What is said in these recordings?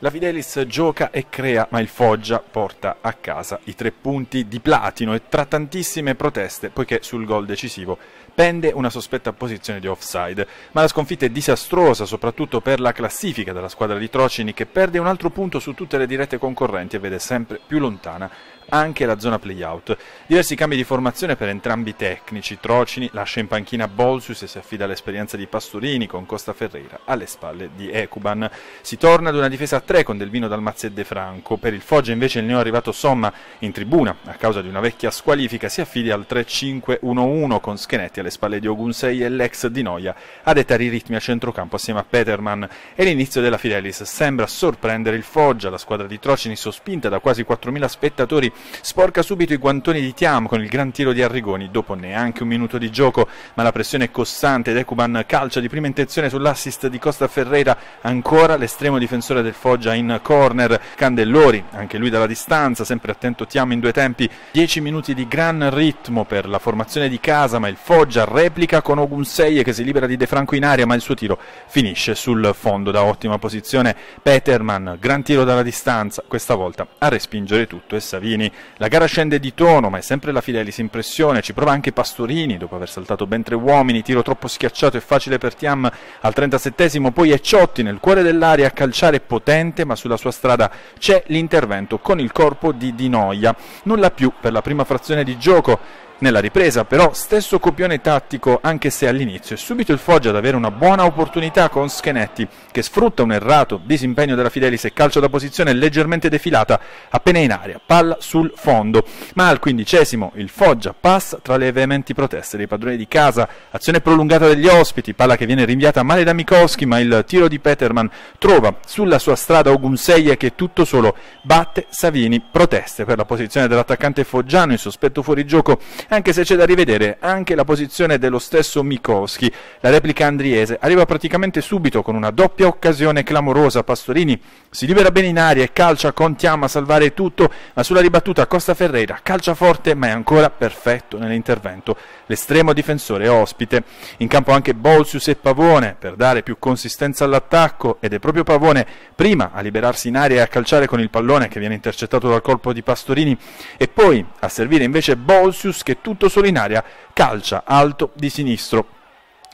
La Fidelis gioca e crea, ma il Foggia porta a casa i tre punti di platino e tra tantissime proteste, poiché sul gol decisivo pende una sospetta posizione di offside, ma la sconfitta è disastrosa soprattutto per la classifica della squadra di Trocini che perde un altro punto su tutte le dirette concorrenti e vede sempre più lontana anche la zona playout. Diversi cambi di formazione per entrambi i tecnici. Trocini lascia in panchina Bolsus e si affida all'esperienza di Pastorini con Costa Ferreira alle spalle di Ecuban. Si torna ad una difesa a tre con Delvino Dalmazzi e De Franco. Per il Foggia invece il neo arrivato Somma in tribuna a causa di una vecchia squalifica si affida al 3-5-1-1 con Schenetti alle alle spalle di Ogunsei e l'ex di Noia a dettare i ritmi a centrocampo assieme a Peterman e l'inizio della Fidelis sembra sorprendere il Foggia, la squadra di Trocini sospinta da quasi 4.000 spettatori sporca subito i guantoni di Tiam con il gran tiro di Arrigoni dopo neanche un minuto di gioco ma la pressione è costante ed Ecuban calcia di prima intenzione sull'assist di Costa Ferreira ancora l'estremo difensore del Foggia in corner Candellori anche lui dalla distanza sempre attento Tiam in due tempi 10 minuti di gran ritmo per la formazione di casa ma il Foggia pareggia, replica con Ogunseye che si libera di De Franco in aria ma il suo tiro finisce sul fondo da ottima posizione Peterman, gran tiro dalla distanza, questa volta a respingere tutto e Savini. La gara scende di tono ma è sempre la Fidelis in pressione, ci prova anche Pastorini dopo aver saltato ben tre uomini, tiro troppo schiacciato e facile per Tiam al 37esimo, poi è Ciotti nel cuore dell'aria a calciare potente ma sulla sua strada c'è l'intervento con il corpo di Di Noia. Nulla più per la prima frazione di gioco nella ripresa, però stesso copione tattico anche se all'inizio è subito il Foggia ad avere una buona opportunità con Schenetti che sfrutta un errato disimpegno della Fidelis e calcio da posizione leggermente defilata appena in aria, palla sul fondo, ma al quindicesimo il Foggia passa tra le veementi proteste dei padroni di casa, azione prolungata degli ospiti, palla che viene rinviata male da Mikowski ma il tiro di Peterman trova sulla sua strada Ogunseia che tutto solo batte Savini, proteste per la posizione dell'attaccante foggiano, il sospetto fuori fuorigioco anche se c'è da rivedere anche la posizione dello stesso Mikowski. La replica andriese arriva praticamente subito con una doppia occasione clamorosa. Pastorini si libera bene in aria e calcia con Tiam a salvare tutto, ma sulla ribattuta Costa Ferreira calcia forte ma è ancora perfetto nell'intervento. L'estremo difensore ospite. In campo anche Bolsius e Pavone per dare più consistenza all'attacco ed è proprio Pavone prima a liberarsi in aria e a calciare con il pallone che viene intercettato dal colpo di Pastorini e poi a servire invece Bolsius che tutto solo in aria, calcia alto di sinistro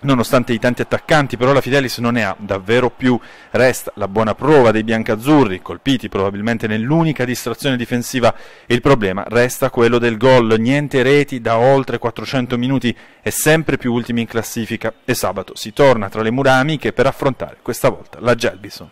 nonostante i tanti attaccanti, però la Fidelis non ne ha davvero più. Resta la buona prova dei biancazzurri, colpiti probabilmente nell'unica distrazione difensiva. Il problema resta quello del gol. Niente reti da oltre 400 minuti e sempre più ultimi in classifica. E sabato si torna tra le murami che per affrontare questa volta la Gelbison.